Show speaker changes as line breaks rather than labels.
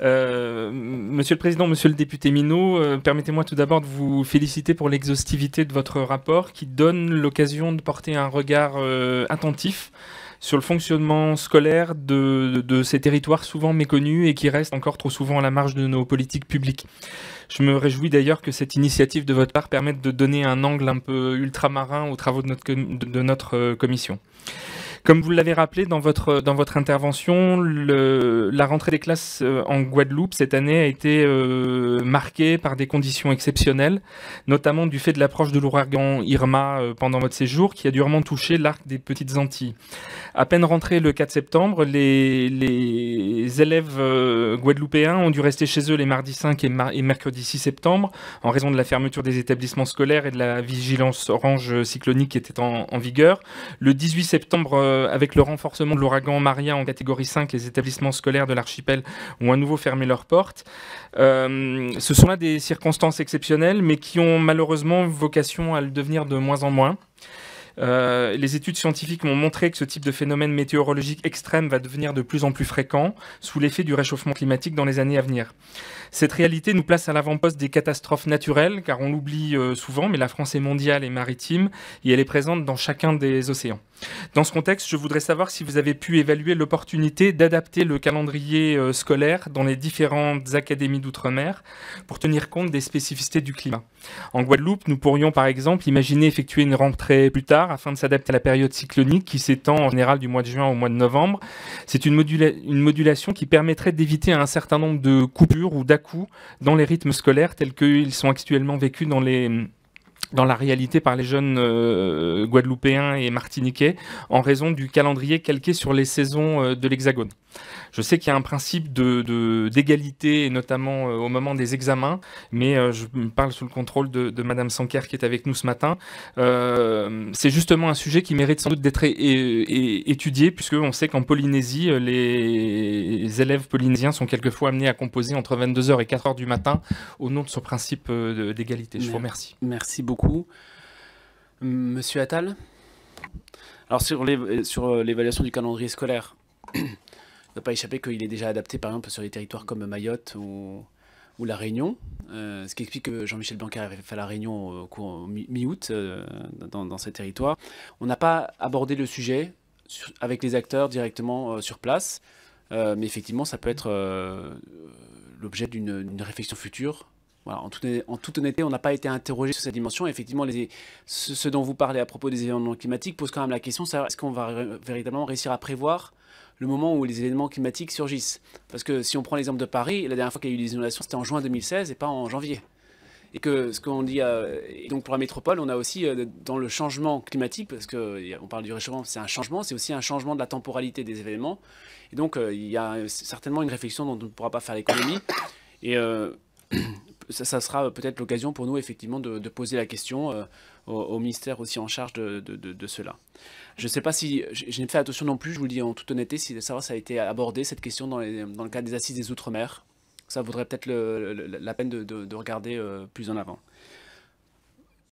Euh, monsieur le Président, Monsieur le député Minot, euh, permettez-moi tout d'abord de vous féliciter pour l'exhaustivité de votre rapport qui donne l'occasion de porter un regard euh, attentif sur le fonctionnement scolaire de, ces territoires souvent méconnus et qui restent encore trop souvent à la marge de nos politiques publiques. Je me réjouis d'ailleurs que cette initiative de votre part permette de donner un angle un peu ultramarin aux travaux de notre commission. Comme vous l'avez rappelé dans votre, dans votre intervention, le, la rentrée des classes euh, en Guadeloupe cette année a été euh, marquée par des conditions exceptionnelles, notamment du fait de l'approche de l'ouragan Irma euh, pendant votre séjour, qui a durement touché l'arc des Petites Antilles. À peine rentrés le 4 septembre, les, les élèves guadeloupéens ont dû rester chez eux les mardis 5 et, mercredi 6 septembre, en raison de la fermeture des établissements scolaires et de la vigilance orange cyclonique qui était en vigueur. Le 18 septembre, euh, avec le renforcement de l'ouragan Maria en catégorie 5, les établissements scolaires de l'archipel ont à nouveau fermé leurs portes. Euh, ce sont là des circonstances exceptionnelles, mais qui ont malheureusement vocation à le devenir de moins en moins. Euh, les études scientifiques m'ont montré que ce type de phénomène météorologique extrême va devenir de plus en plus fréquent sous l'effet du réchauffement climatique dans les années à venir. Cette réalité nous place à l'avant-poste des catastrophes naturelles, car on l'oublie euh, souvent, mais la France est mondiale et maritime, et elle est présente dans chacun des océans. Dans ce contexte, je voudrais savoir si vous avez pu évaluer l'opportunité d'adapter le calendrier euh, scolaire dans les différentes académies d'outre-mer pour tenir compte des spécificités du climat. En Guadeloupe, nous pourrions par exemple imaginer effectuer une rentrée plus tard, afin de s'adapter à la période cyclonique qui s'étend en général du mois de juin au mois de novembre. C'est une, modulation qui permettrait d'éviter un certain nombre de coupures ou dà dans les rythmes scolaires tels qu'ils sont actuellement vécus dans la réalité par les jeunes euh, guadeloupéens et martiniquais en raison du calendrier calqué sur les saisons euh, de l'Hexagone. Je sais qu'il y a un principe de, d'égalité, notamment euh, au moment des examens, mais euh, je parle sous le contrôle de, Madame Sanker qui est avec nous ce matin. Euh, c'est justement un sujet qui mérite sans doute d'être étudié, puisqu'on sait qu'en Polynésie, les élèves polynésiens sont quelquefois amenés à composer entre 22h et 4h du matin au nom de ce principe d'égalité. Je vous remercie.
Merci beaucoup. Monsieur Attal alors sur l'évaluation du calendrier scolaire, ne pas échapper qu'il est déjà adapté, par exemple, sur des territoires comme Mayotte ou, La Réunion, euh, ce qui explique que Jean-Michel Blanquer avait fait La Réunion au mi-août euh, dans, ces territoires. On n'a pas abordé le sujet avec les acteurs directement euh, sur place, mais effectivement, ça peut être l'objet d'une réflexion future. en, toute honnêteté, on n'a pas été interrogé sur cette dimension. Effectivement, ce, dont vous parlez à propos des événements climatiques pose quand même la question, est-ce qu'on va véritablement réussir à prévoir le moment où les événements climatiques surgissent. Parce que si on prend l'exemple de Paris, la dernière fois qu'il y a eu des inondations, c'était en juin 2016 et pas en janvier. Et que ce qu'on dit, euh, donc pour la métropole, on a aussi euh, dans le changement climatique, parce qu'on parle du réchauffement, c'est un changement, c'est aussi un changement de la temporalité des événements. Et donc euh, il y a certainement une réflexion dont on ne pourra pas faire l'économie. Et ça, sera euh, peut-être l'occasion pour nous, effectivement, de, poser la question euh, au, ministère aussi en charge de, cela. Je ne sais pas si, je n'ai fait attention non plus, je vous le dis en toute honnêteté, si ça a été abordé, cette question, dans, le cadre des assises des Outre-mer. Ça vaudrait peut-être la peine de, regarder euh, plus en avant.